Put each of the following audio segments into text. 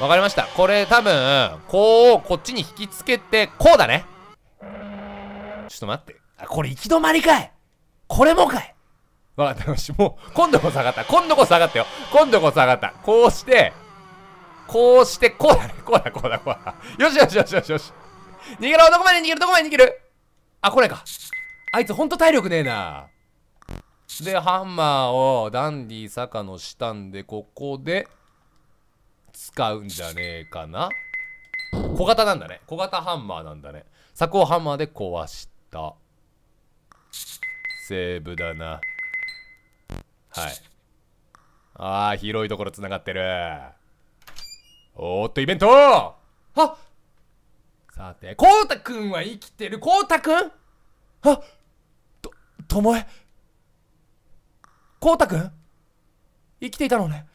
わかりました。これ多分、こう、こっちに引きつけて、こうだね。ちょっと待って。あ、これ行き止まりかいこれもかいわかった。よし、もう、今度こそ上がった。今度こそ上がったよ。今度こそ上がった。こうして、こうして、こうだね。こうだ、こうだ、こうだ。よしよしよしよしよし。逃げろどこまで逃げるどこまで逃げるあ、これか。あいつほんと体力ねえな。で、ハンマーをダンディ坂の下んで、ここで、使うんじゃねえかな小型なんだね小型ハンマーなんだね柵をハンマーで壊したセーブだなはいあー広いところつながってるおーっとイベントはっさてこうたくんは生きてるこうたくんあっとともえこうたくん生きていたのね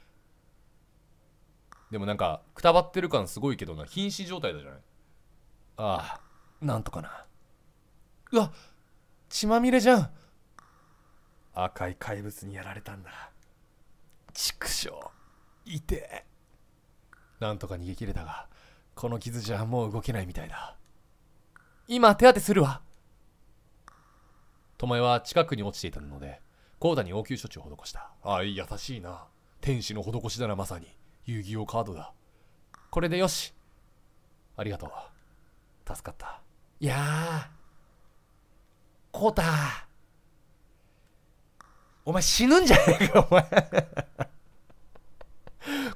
でもなんかくたばってる感すごいけどな瀕死状態だじゃないああなんとかなうわ血まみれじゃん赤い怪物にやられたんだ畜生いてなんとか逃げ切れたがこの傷じゃもう動けないみたいだ今手当てするわ巴は近くに落ちていたので甲田に応急処置を施したああ優しいな天使の施しだなまさに遊戯王カードだ。これでよし。ありがとう。助かった。いやー、コータお前死ぬんじゃねえか、お前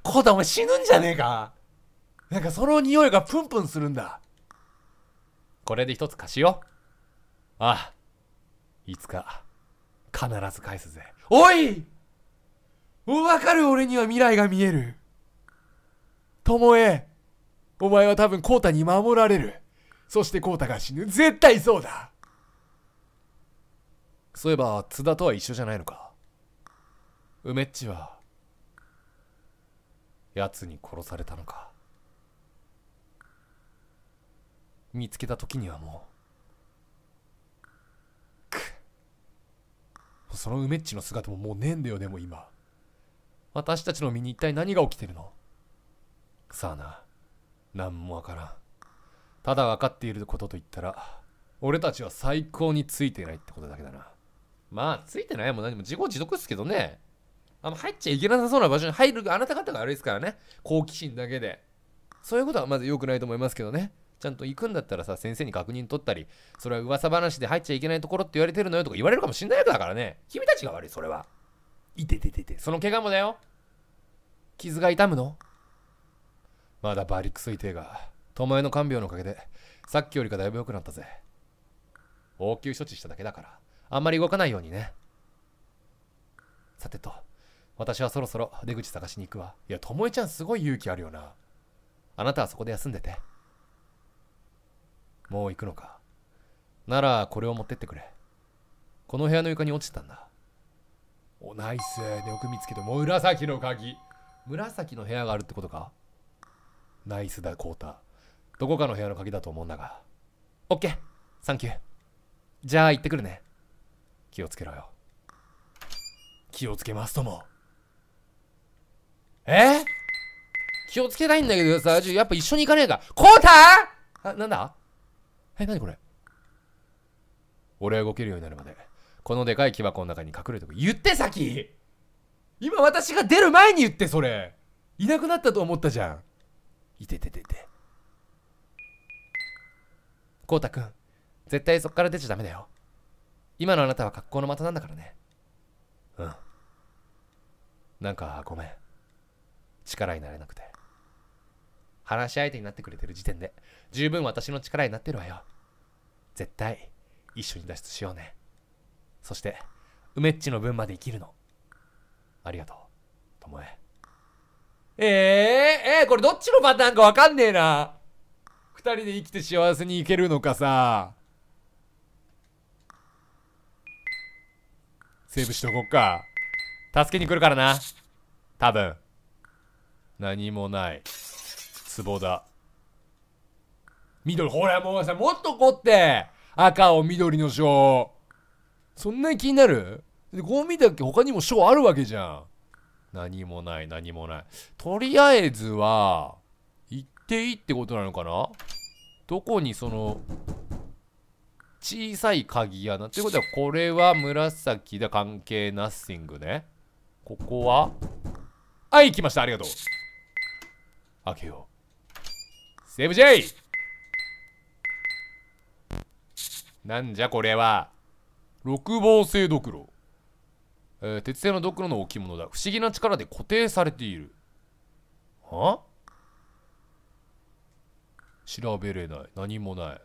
コータお前死ぬんじゃねえか。なんかその匂いがプンプンするんだ。これで一つ貸しよ。ああ。いつか、必ず返すぜ。おいわかる俺には未来が見える。ともえ、お前は多分コウタに守られる。そしてコウタが死ぬ。絶対そうだそういえば、津田とは一緒じゃないのか。梅っちは、奴に殺されたのか。見つけた時にはもうくその梅っちの姿ももうねえんだよでも今私たちの身に一体何が起きてるのさあな何もわからんただ分かっていることと言ったら俺たちは最高についてないってことだけだなまあついてないも何も自業自得っすけどねあの入っちゃいけなさそうな場所に入るあなた方が悪いですからね好奇心だけでそういうことはまず良くないと思いますけどねちゃんと行くんだったらさ先生に確認取ったりそれは噂話で入っちゃいけないところって言われてるのよとか言われるかもしんないわけだからね君たちが悪いそれはいててててその怪我もだよ傷が痛むのまだバリ馬いていが巴の看病のおかげでさっきよりかだいぶ良くなったぜ応急処置しただけだからあんまり動かないようにねさてと私はそろそろ出口探しに行くわいや巴ちゃんすごい勇気あるよなあなたはそこで休んでてもう行くのかならこれを持ってってくれこの部屋の床に落ちてたんだおナイスでよく見つけてもう紫の鍵紫の部屋があるってことかナイスだ、コータ。どこかの部屋の鍵だと思うんだが。オッケーサンキュー。じゃあ行ってくるね。気をつけろよ。気をつけますとも。えー、気をつけたいんだけどさ、やっぱ一緒に行かねえか。コータあ、なんだえ、なにこれ俺は動けるようになるまで、このでかい木箱の中に隠れておく。言って先今私が出る前に言ってそれいなくなったと思ったじゃん。いててててこうたく絶対そっから出ちゃダメだよ今のあなたは格好の的なんだからねうんなんかごめん力になれなくて話し相手になってくれてる時点で十分私の力になってるわよ絶対一緒に脱出しようねそして梅っちの分まで生きるのありがとう巴えー、えー、これどっちのパターンかわかんねえな。二人で生きて幸せにいけるのかさ。セーブしとこっか。助けに来るからな。多分。何もない。壺だ。緑、ほらもうさ、もっと凝って。赤を緑の章。そんなに気になるで、こう見たっけ他にも章あるわけじゃん。何もない、何もない。とりあえずは、行っていいってことなのかなどこにその、小さい鍵穴。ってことは、これは紫だ。関係ナッシングね。ここははい、来ました。ありがとう。開けよう。セーブ J! なんじゃこれは。六芒星ドクロ。えー、鉄製のドクロの置物だ。不思議な力で固定されている。は調べれない。何もない。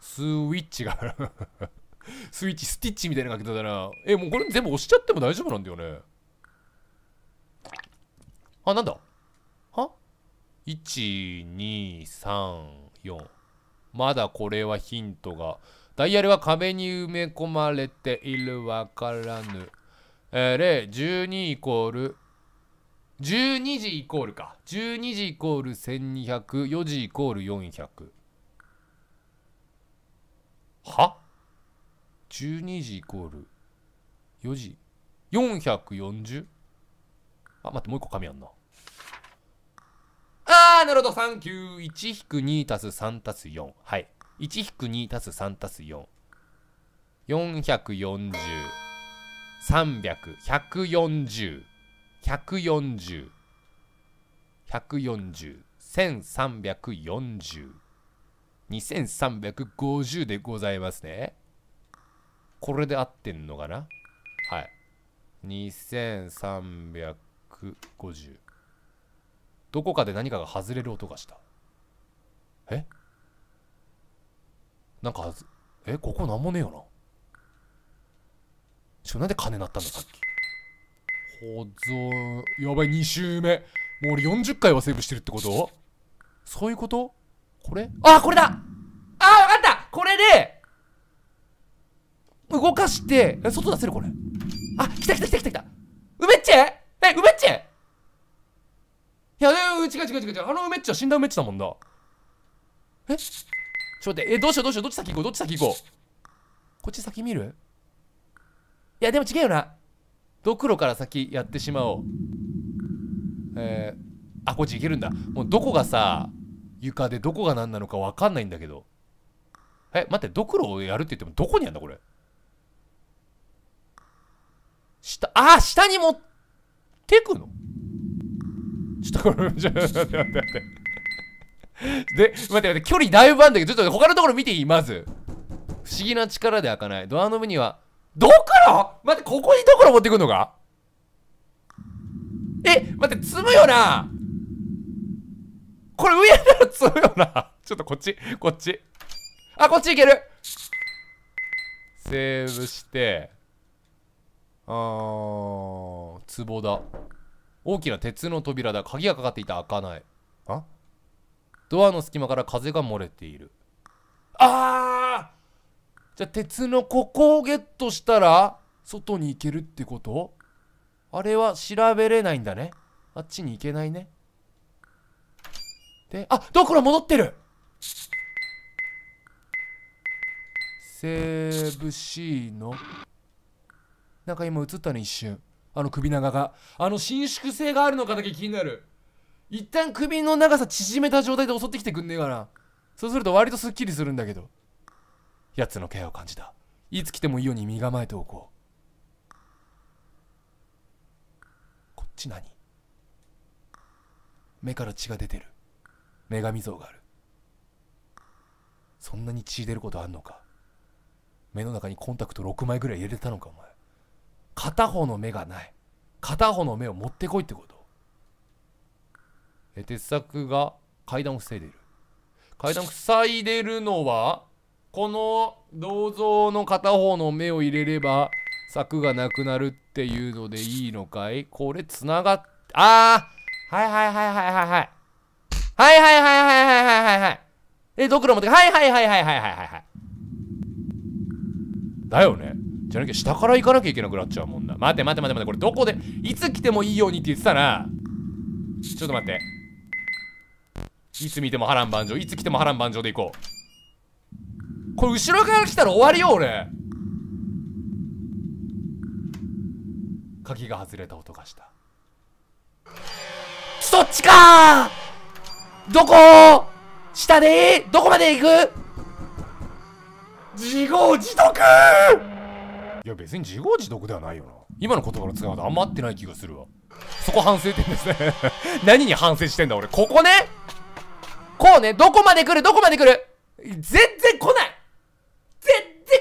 スイッチがある スイッチ、スティッチみたいな書き方だな。え、もうこれ全部押しちゃっても大丈夫なんだよね。あ、なんだは ?1、2、3、4。まだこれはヒントが。ダイヤルは壁に埋め込まれている。わからぬ。えー、例12イコール12時イコールか12時イコール1200時イコール400は ?12 時イコール4時 440? あ待ってもう一個紙あんなあーなるほど391-2たす3たす4はい1-2たす3たす4 440 300、140、140、1340、三百5 0でございますね。これで合ってんのかなはい。2350。どこかで何かが外れる音がした。えなんかはず、え、ここなんもねえよな。しかもなんで金なったんださっきほぞやばい2周目もう俺40回はセーブしてるってことそういうことこれあこれだあわかったこれで動かしてえ外出せるこれあ来た来た来た来た来たウメッえうめっちいや、違う違う違う違うあのう、めっちは死んだウメッだもんだえちょっと待ってえどうしようどうしようどっち先行こうどっち先行こうこっち先見るいやでも違うよなドクロから先やってしまおうえー、あこっち行けるんだもうどこがさ床でどこが何なのか分かんないんだけどえ待ってドクロをやるって言ってもどこにあるんだこれ下あ下に持ってくのちょっとこれちょっと待って待って待ってで待って待って距離だいぶあるんだけどちょっと他のところ見ていいまず不思議な力で開かないドアノブにはドクロ待ってここにドクロ持ってくんのかえ待って積むよなこれ上やったら積むよなちょっとこっちこっちあこっちいけるセーブしてあー壺だ大きな鉄の扉だ鍵がかかっていた開かないあドアの隙間から風が漏れているああじゃあ鉄のここをゲットしたら外に行けるってことあれは調べれないんだねあっちに行けないねであドクロ戻ってるセーブシーのなんか今映ったね一瞬あの首長があの伸縮性があるのかだけ気になる一旦首の長さ縮めた状態で襲ってきてくんねえかなそうすると割とスッキリするんだけど奴の気配を感じたいつ来てもいいように身構えておこうこっち何目から血が出てる女神像があるそんなに血出ることあんのか目の中にコンタクト6枚ぐらい入れてたのかお前片方の目がない片方の目を持ってこいってことえ鉄柵が階段を防いでいる階段を塞いでるのはこの銅像の片方の目を入れれば柵がなくなるっていうのでいいのかいこれつながっあーはいはいはいはいはいはいはいはいはいはいはいはいはいはいえドクロ持ってはいはいはいはいはいはいはいはいだよねじゃなきゃ下から行かなきゃいけなくなっちゃうもんな待て待て待て待てこれどこでいつ来てもいいようにって言ってたなちょっと待っていつ見ても波乱万丈いつ来ても波乱万丈で行こうこれ後ろから来たら終わりよ俺鍵が外れた音がしたそっちかどこ下でどこまで行く自業自得いや別に自業自得ではないよな今の言葉の使い方あんま合ってない気がするわそこ反省点ですね 何に反省してんだ俺ここねこうねどこまで来るどこまで来る全然来ない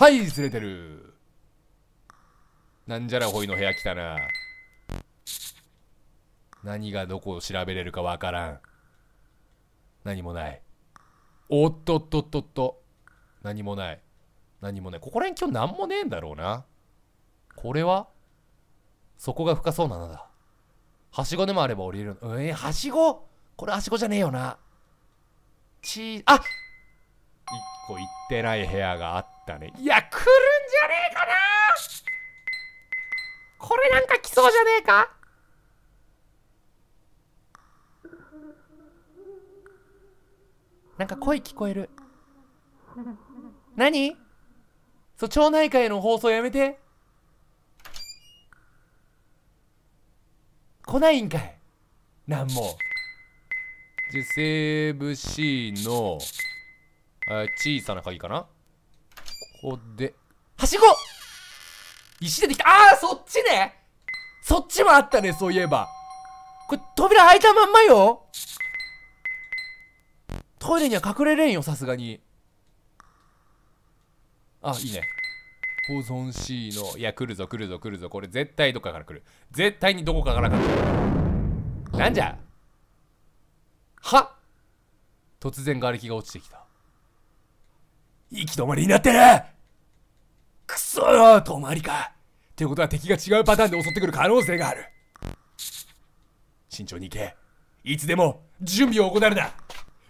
はいずれてるなんじゃらほいの部屋来たな何がどこを調べれるかわからん何もないおっとっとっとっと何もない何もないここら辺今日何もねえんだろうなこれはそこが深そうなのだはしごでもあれば降りるのえー、はしごこれはしごじゃねえよなちあ一個行ってない部屋があったったねいや来るんじゃねえかなこれなんか来そうじゃねえかなんか声聞こえる何そう町内会の放送やめて来ないんかいなんもじゃセーブ C の小さな鍵かなこで、はしご石出てきたああ、そっちねそっちもあったね、そういえば。これ、扉開いたまんまよトイレには隠れれんよ、さすがに。あ、いいね。保存 C の、いや、来るぞ、来るぞ、来るぞ。これ絶対どっかから来る。絶対にどこかから来る。なんじゃは突然瓦礫が落ちてきた。行き止まりになってるくそー止まりかってことは敵が違うパターンで襲ってくる可能性がある慎重に行けいつでも準備を行うな。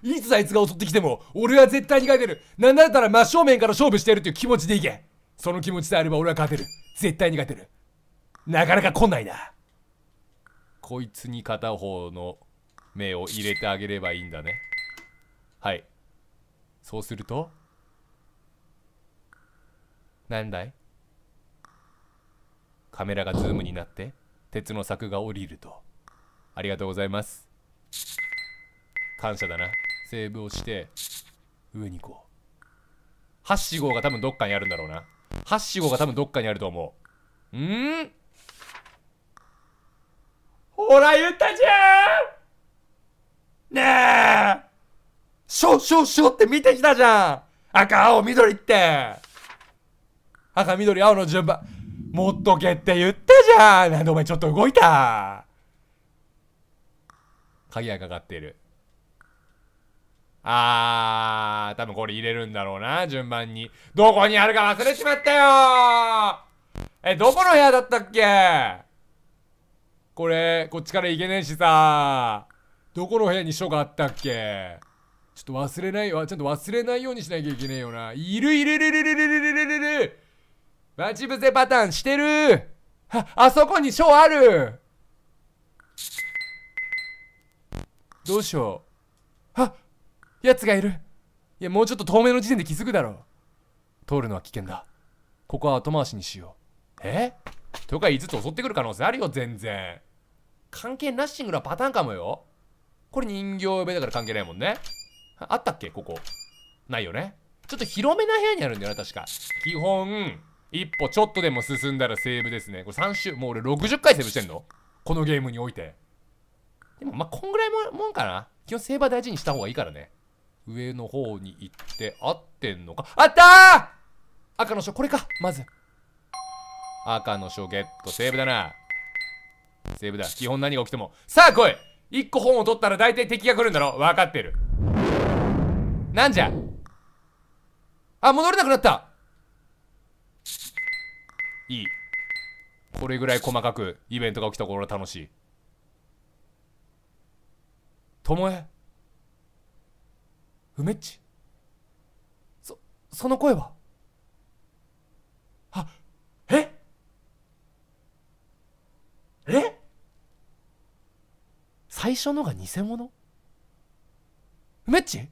いつあいつが襲ってきても、俺は絶対に勝てる。なんだったら真正面から勝負してやるという気持ちで行け。その気持ちであれば俺は勝てる。絶対に勝てる。なかなか来ないな。こいつに片方の目を入れてあげればいいんだね。はい。そうすると、なんだいカメラがズームになって鉄の柵が降りるとありがとうございます感謝だなセーブをして上に行こうハッシゴが多分どっかにあるんだろうなハッシゴが多分どっかにあると思うんほら言ったじゃんねえしょしょしょって見てきたじゃん赤青緑って赤緑青の順番持っとけって言ったじゃんなんでお前ちょっと動いた鍵がかかってるあー多分これ入れるんだろうな順番にどこにあるか忘れちまったよえどこの部屋だったっけこれこっちから行けねえしさどこの部屋に書があったっけちょっと忘れないわちゃんと忘れないようにしなきゃいけねえよないるいるいるいるいるいるいるいる待ち伏せパターンしてるあ、あそこに章あるどうしよう。あ奴がいるいや、もうちょっと透明の時点で気づくだろう。通るのは危険だ。ここは後回しにしよう。えとか言いつつ襲ってくる可能性あるよ、全然。関係ナッシングなパターンかもよ。これ人形べだから関係ないもんね。あったっけここ。ないよね。ちょっと広めな部屋にあるんだよな、確か。基本、一歩ちょっとでも進んだらセーブですね。これ3周、もう俺60回セーブしてんのこのゲームにおいて。でもまあ、こんぐらいももんかな。基本セーバー大事にした方がいいからね。上の方に行って、合ってんのか。あったー赤の書、これか。まず。赤の書ゲット。セーブだな。セーブだ。基本何が起きても。さあ来い一個本を取ったら大体敵が来るんだろ。わかってる。なんじゃあ、戻れなくなったいいこれぐらい細かくイベントが起きた頃楽しいともえ梅っちそその声はあええ最初のが偽物梅っち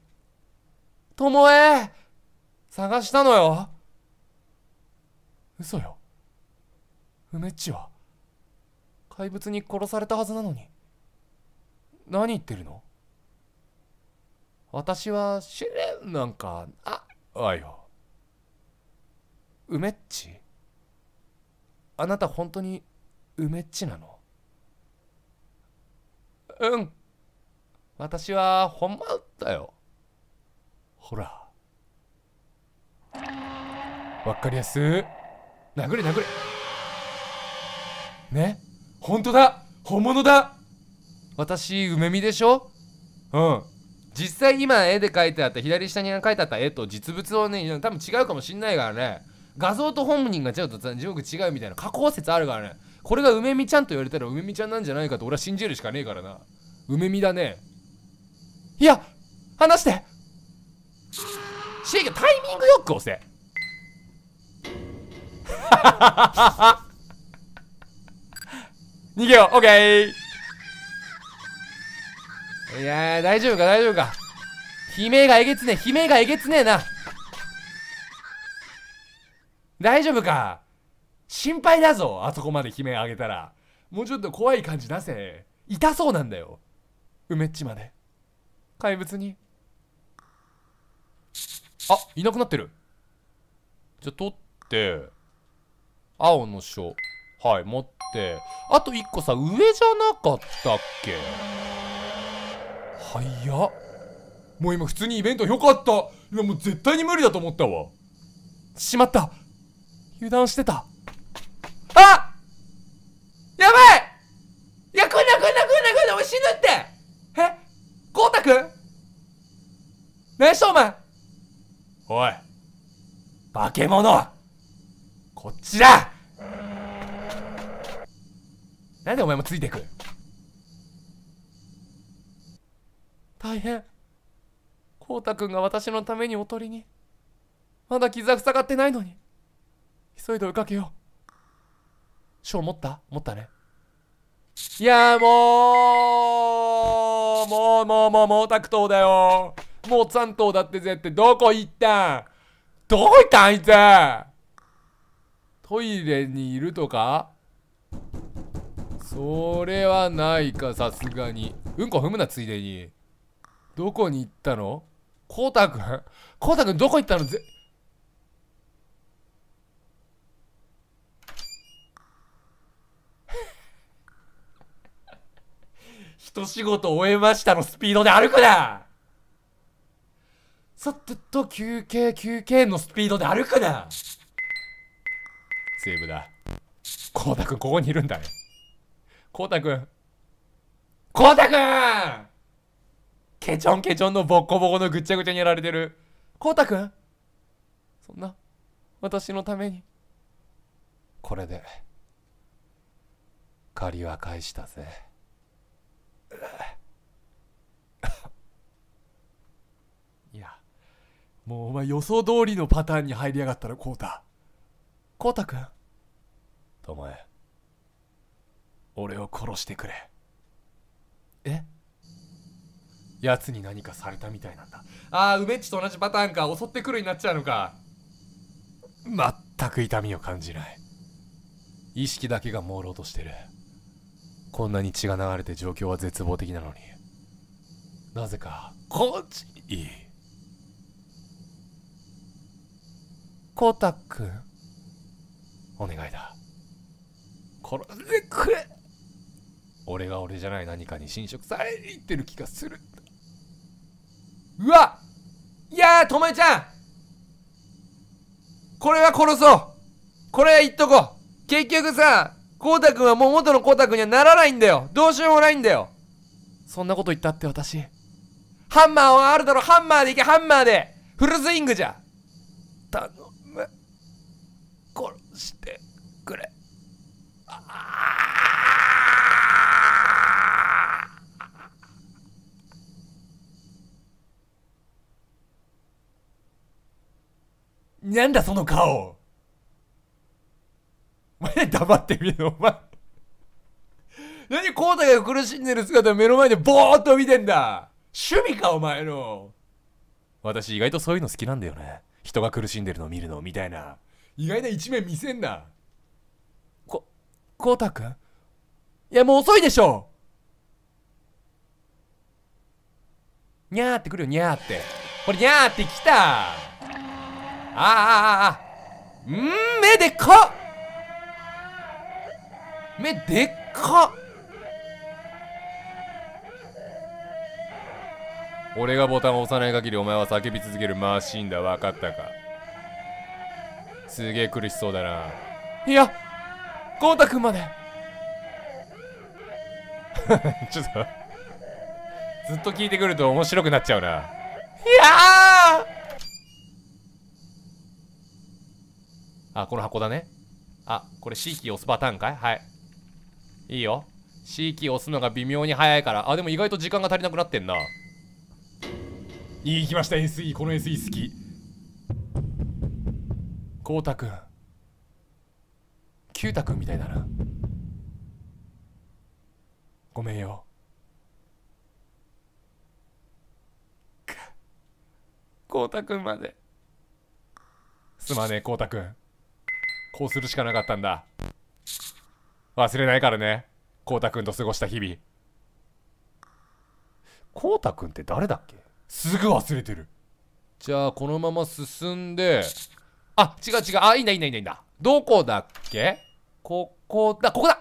ともえ探したのよ嘘よ梅っちは怪物に殺されたはずなのに何言ってるの私は試練なんかあわよ梅っちあなた本当に梅っちなのうん私はほんまだよほらわかりやす殴れ殴れね本当だ本物だ私梅見でしょうん実際今絵で描いてあった左下に描いてあった絵と実物をね多分違うかもしんないからね画像と本人がちょっと地獄違うみたいな加工説あるからねこれが梅見ちゃんと言われたら梅見ちゃんなんじゃないかと俺は信じるしかねえからな梅見だねいや話してシーがタイミングよく押せ 逃げようオッケーいやー、大丈夫か、大丈夫か。悲鳴がえげつねえ、悲鳴がえげつねえな。大丈夫か心配だぞ、あそこまで悲鳴あげたら。もうちょっと怖い感じ出せ。痛そうなんだよ。梅っちまで。怪物に。あ、いなくなってる。じゃ、取って、青の書。はい、持って。あと一個さ、上じゃなかったっけはや。もう今普通にイベントよかった。今もう絶対に無理だと思ったわ。しまった油断してた。あやばいいや、来んな来んな来んな来んな、俺死ぬってえ光太くん何しお前おい化け物こっちだなんでお前もついてく大変こうたくんが私のためにおとりにまだ傷は塞がってないのに急いで追いかけよう賞持った持ったねいやもうもうもうもうもう毛沢東だよもう3頭だって絶対どこ行ったんどこ行ったんあいつトイレにいるとかそれはないかさすがにうんこ踏むなついでにどこに行ったのコウタくんコウタくんどこ行ったのぜと仕事終えましたのスピードで歩くなさてと休憩休憩のスピードで歩くなセーブだコウタくんここにいるんだねこうたくんこうたくんケチョンケチョンのボッコボコのぐっちゃぐちゃにやられてるこうたくんそんな私のためにこれで借りは返したぜいやもうお前予想通りのパターンに入りやがったらこうたこうたくんと前俺を殺してくれえ奴に何かされたみたいなんだああ梅っちと同じパターンか襲ってくるになっちゃうのか全く痛みを感じない意識だけが朦朧としてるこんなに血が流れて状況は絶望的なのになぜかこっちいいコタくんお願いだ殺してくれ俺が俺じゃない何かに侵食されいってる気がするうわいやーともえちゃんこれは殺そうこれは言っとこう結局さコウタくんはもう元のコウタくんにはならないんだよどうしようもないんだよそんなこと言ったって私ハンマーはあるだろハンマーで行けハンマーでフルスイングじゃ頼む殺してなんだその顔お前黙ってみろ、お前。何コウタが苦しんでる姿を目の前でぼーっと見てんだ趣味か、お前の。私意外とそういうの好きなんだよね。人が苦しんでるのを見るの、みたいな。意外な一面見せんな。こ、コウタくんいや、もう遅いでしょにゃーってくるよ、にゃーって。これ、にゃーって来たああああん目でっか目でっか俺がボタンを押さない限りお前は叫び続けるマシンだ分かったかすげえ苦しそうだないやコウタくんまで ちょっとずっと聞いてくると面白くなっちゃうないやーあ、この箱だね。あ、これ C キー押すパターンかいはい。いいよ。C キー押すのが微妙に早いから。あ、でも意外と時間が足りなくなってんな。いい、来ました SE。この SE 好き。こうたくん。キュータくんみたいだな。ごめんよ。こうたくんまで。すまねえ、こうたくん。こうするしかなかったんだ忘れないからねこうたくんと過ごした日々こうたくんって誰だっけすぐ忘れてるじゃあこのまま進んであ違う違うあいいんだいいんだいいんだどこだっけここだここだ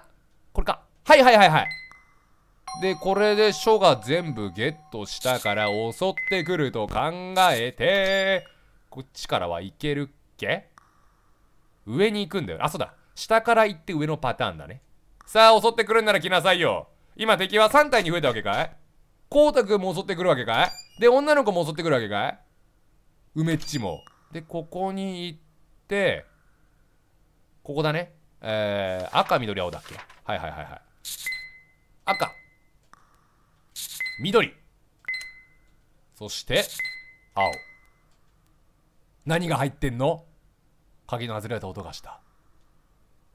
これかはいはいはいはいでこれで書が全部ゲットしたから襲ってくると考えてこっちからはいけるっけ上に行くんだよ。あ、そうだ。下から行って上のパターンだね。さあ、襲ってくるんなら来なさいよ。今敵は3体に増えたわけかい光太くんも襲ってくるわけかいで、女の子も襲ってくるわけかい梅っちも。で、ここに行って、ここだね。えー、赤、緑、青だっけはいはいはいはい。赤。緑。そして、青。何が入ってんの鍵の外れた音がした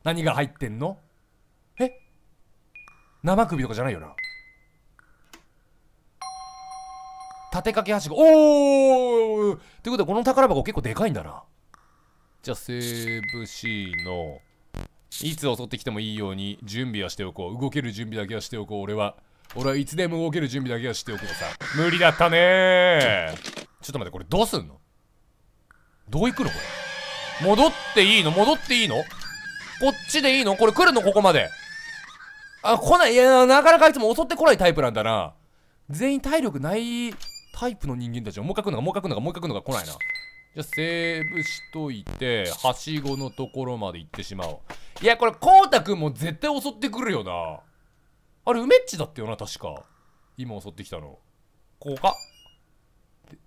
何が入ってんのえ生首とかじゃないよな立てかけはしごおおということでこの宝箱結構でかいんだなじゃあセーブ C のいつ襲ってきてもいいように準備はしておこう動ける準備だけはしておこう俺は俺はいつでも動ける準備だけはしておくのさ無理だったねちょっと待ってこれどうすんのどう行くのこれ戻っていいの戻っていいのこっちでいいのこれ来るのここまで。あ、来ない。いや、なかなかあいつも襲ってこないタイプなんだな。全員体力ないタイプの人間たちをもう来くのか、もう来くのか、もう書くのか来ないな。じゃあ、セーブしといて、はしごのところまで行ってしまおう。いや、これ、こうたくんも絶対襲ってくるよな。あれ、梅っちだったよな、確か。今襲ってきたの。ここか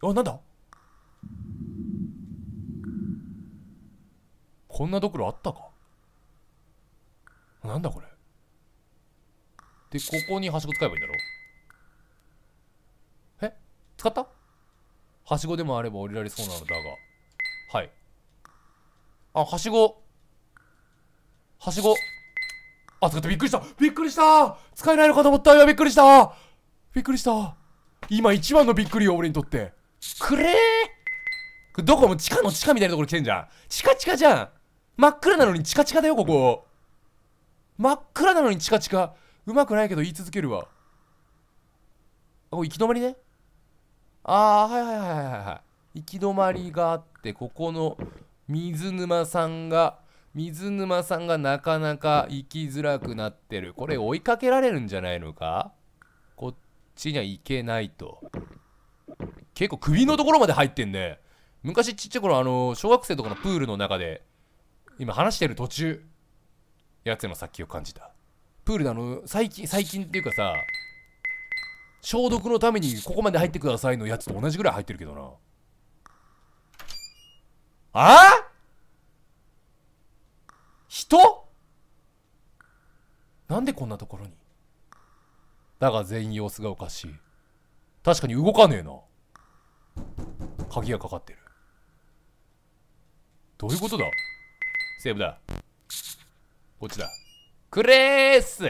あ、なんだこんなドクロあったかなんだこれでここにはしご使えばいいんだろえ使ったはしごでもあれば降りられそうなのだがはいあはしごはしごあ使ってびっくりしたびっくりした使えないのかと思った今びっくりしたびっくりした今一番のびっくりよ俺にとってくれーどこも地下の地下みたいなところ来てんじゃん。地下地下じゃん。真っ暗なのにチカチカだよここ真っ暗なのにチカチカうまくないけど言い続けるわあこれ行き止まりねああはいはいはいはいはい行き止まりがあってここの水沼さんが水沼さんがなかなか行きづらくなってるこれ追いかけられるんじゃないのかこっちには行けないと結構首のところまで入ってんね昔ちっちゃい頃あの小学生とかのプールの中で今話してる途中やつの殺気を感じたプールであの最近最近っていうかさ消毒のためにここまで入ってくださいのやつと同じぐらい入ってるけどなああ人なんでこんなところにだが全員様子がおかしい確かに動かねえな鍵がかかってるどういうことだセーブだ。こっちだ。クレース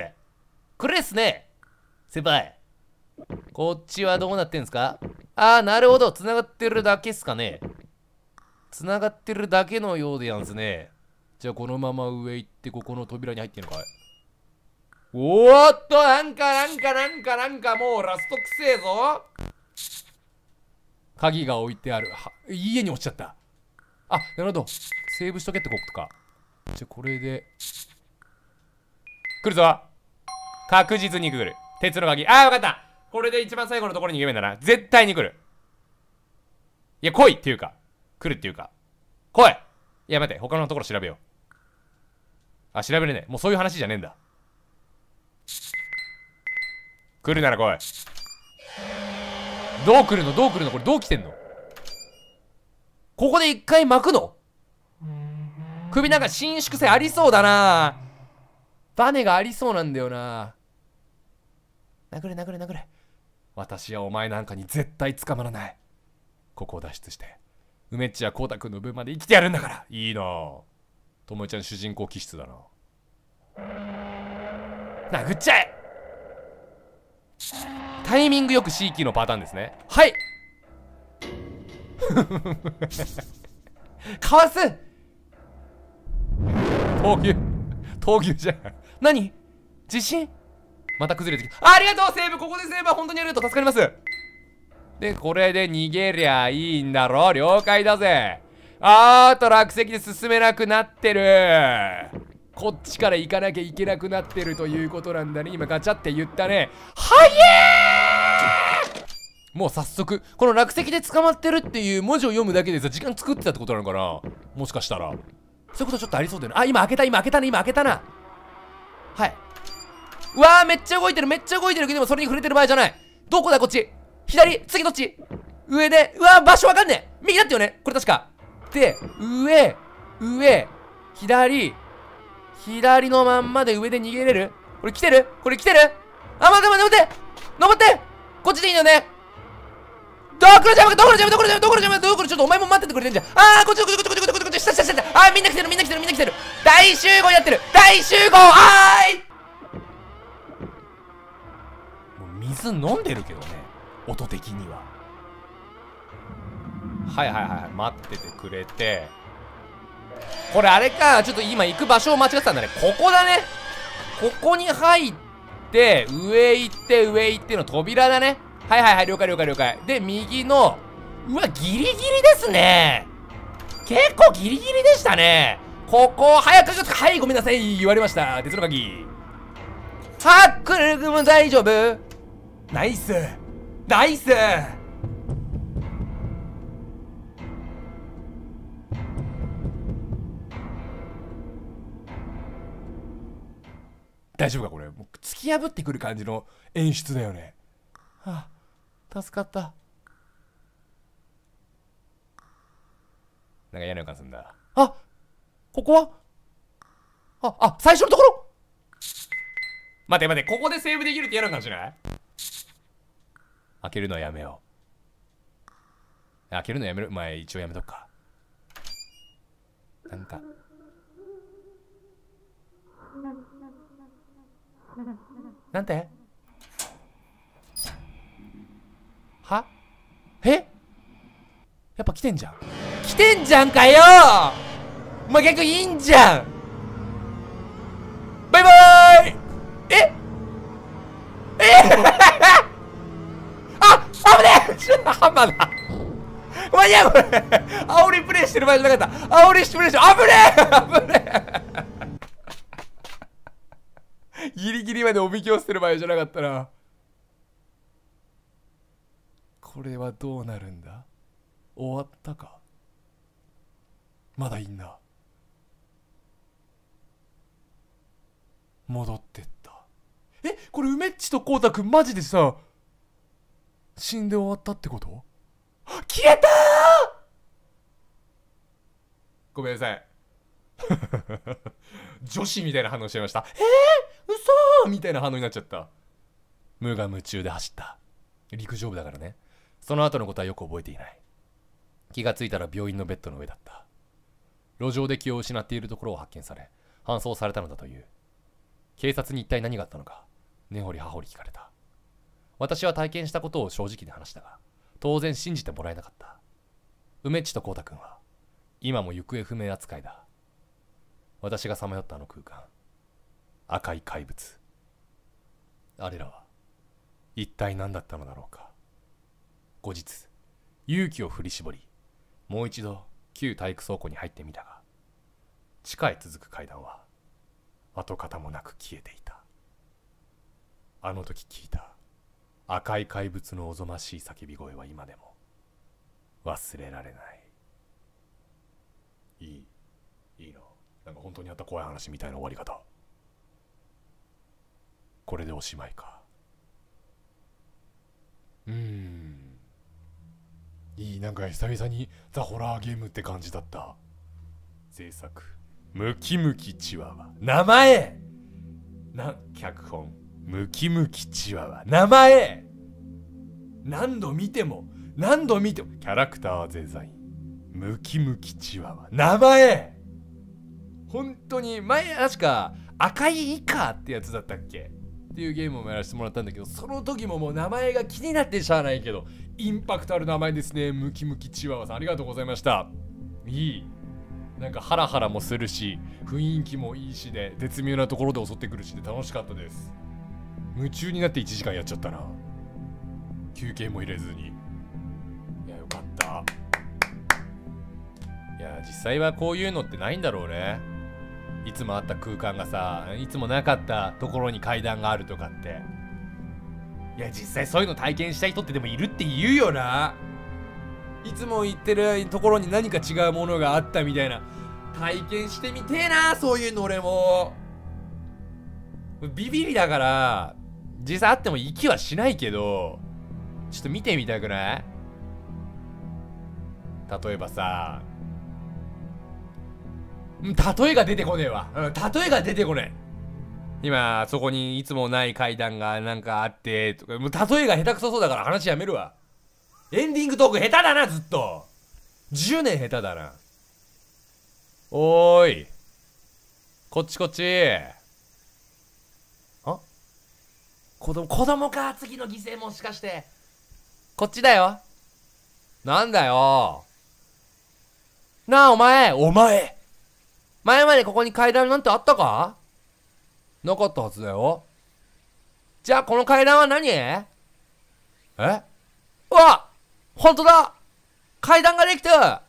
クレースね先輩。こっちはどうなってんすかああ、なるほど。繋がってるだけっすかね。繋がってるだけのようでやんすね。じゃあこのまま上行って、ここの扉に入ってんのかいおーっと、なんかなんかなんかなんかもうラストくせえぞ。鍵が置いてある。は、家に落ちちゃった。あ、なるほど。セーブしとけってことか。じゃこれで来るぞ確実に来る鉄の鍵ああ分かったこれで一番最後のところに逃げばんだな絶対に来るいや来いっていうか来るっていうか来いいや待て他のところ調べようあ調べれねえもうそういう話じゃねえんだ来るなら来いどう来るのどう来るのこれどう来てんのここで一回巻くの首なんか伸縮性ありそうだなバネがありそうなんだよな殴れ殴れ殴れ私はお前なんかに絶対捕まらないここを脱出して梅っちやコウタ君の分まで生きてやるんだからいいなともちゃん主人公気質だな殴っちゃえタイミングよく C キーのパターンですねはい かわす闘牛闘牛じゃん何地震また崩れてきたありがとうセーブここでセーブは本当にやると助かりますでこれで逃げりゃいいんだろ了解だぜあーと落石で進めなくなってるこっちから行かなきゃいけなくなってるということなんだね今ガチャって言ったねはえもう早速この落石で捕まってるっていう文字を読むだけでさ時間作ってたってことなのかなもしかしたらそういうことちょっとありそうだよね。あ、今開けた、今開けたね、今開けたな。はい。うわー、めっちゃ動いてる、めっちゃ動いてるけど、でもそれに触れてる場合じゃない。どこだ、こっち。左、次どっち上で、うわー、場所わかんねえ。右だったよね、これ確か。で、上、上、左、左のまんまで上で逃げれるこれ来てるこれ来てるあ、待って待って待って登ってこっちでいいよねどこのジャムどこのジャムどこのジャムどこのジャムどこのちょっとお前も待っててくれてんじゃんあーこっちこっちこっちこっちこっちこっち下こ下下あーみんな来てるみんな来てるみんな来てる大集合やってる大集合あーいもう水飲んでるけどね音的にははいはいはい待っててくれてこれあれかちょっと今行く場所を間違ってたんだねここだねここに入って上行って上行っての扉だねはいはいはい、了解了解了解。で、右の、うわ、ギリギリですね。結構ギリギリでしたね。ここ、早く、ちょっと、はい、ごめんなさい。言われました。鉄の鍵。ハックル君も大丈夫ナイスナイス大丈夫かこれ突き破ってくる感じの演出だよねはあ助かった。なんか嫌な予感すんだ。あここはあ、あ、最初のところ待て待て、ここでセーブできるって嫌な感じじゃない開けるのはやめよう。開けるのやめる。前一応やめとくか。なんか。なんてやっぱ来てんじゃん。来てんじゃんかよお前逆いいんじゃんバイバーイええ あ危ねえちょっとハンマーだ間に合うこれ煽りプレイしてる場合じゃなかった煽りプレイして危ねえ危ねえギリギリまでおびき寄せてる場合じゃなかったなこれはどうなるんだ終わったかまだいんな戻ってったえこれ梅っちとこうたくんマジでさ死んで終わったってこと消えたごめんなさい 女子みたいな反応しちゃいましたえー、嘘みたいな反応になっちゃった無我夢中で走った陸上部だからねその後のことはよく覚えていない気がついたら病院のベッドの上だった路上で気を失っているところを発見され搬送されたのだという警察に一体何があったのか根掘り葉掘り聞かれた私は体験したことを正直に話したが当然信じてもらえなかった梅地と浩太君は今も行方不明扱いだ私がさまよったあの空間赤い怪物あれらは一体何だったのだろうか後日勇気を振り絞りもう一度旧体育倉庫に入ってみたが地下へ続く階段は跡形もなく消えていたあの時聞いた赤い怪物のおぞましい叫び声は今でも忘れられないいいいいのなんか本当にあった怖い話みたいな終わり方これでおしまいかうんなんか久々にザ・ホラーゲームって感じだった制作ムキムキチワワ名前な脚本ムキムキチワワ名前何度見ても何度見てもキャラクターデザインムキムキチワワ名前本当に前確か赤いイカってやつだったっけっていうゲームもやらせてもらったんだけどその時ももう名前が気になってしゃあないけどインパクトある名前ですねムキムキチワワさんありがとうございましたいいなんかハラハラもするし雰囲気もいいしで絶妙なところで襲ってくるしで楽しかったです夢中になって1時間やっちゃったな休憩も入れずにいやよかったいや実際はこういうのってないんだろうねいつもあった空間がさいつもなかったところに階段があるとかっていや実際そういうの体験したい人ってでもいるって言うよないつも行ってるところに何か違うものがあったみたいな体験してみてえなそういうの俺もビビりだから実際あっても息はしないけどちょっと見てみたくない例えばさ例えが出てこねえわ。うん、例えが出てこねえ。今そこにいつもない階段がなんかあってとかもう例えが下手くそそうだから話やめるわエンディングトーク下手だなずっと10年下手だなおーいこっちこっちあ子供子供か次の犠牲もしかしてこっちだよなんだよなあお前お前前までここに階段なんてあったかなかったはずだよ。じゃあこの階段は何えうわほんとだ階段ができた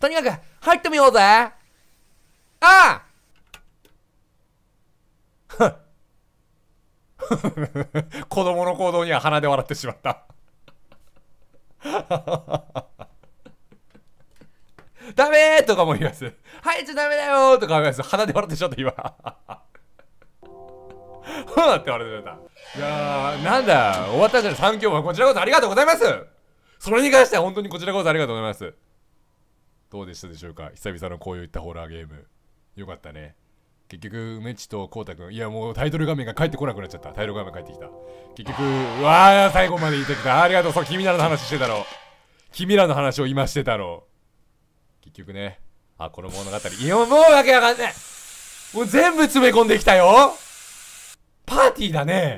とにかく入ってみようぜああふっ 子供の行動には鼻で笑ってしまった ダメーとかも言ます。入っちゃダメだよとか言ます。鼻で笑ってしまった今ふんって言われてた。いやー、なんだ、終わったじゃん、3教はこちらこそありがとうございますそれに関しては本当にこちらこそありがとうございます。どうでしたでしょうか久々のこういったホラーゲーム。よかったね。結局、梅地とこうたくん。いや、もうタイトル画面が返ってこなくなっちゃった。タイトル画面返ってきた。結局、うわあ、最後まで言ってきた。ありがとう。そう、君らの話してたろ君らの話を今してたろう。結局ね。あ、この物語。いや、もうわけわかんない。もう全部詰め込んできたよパーティーだね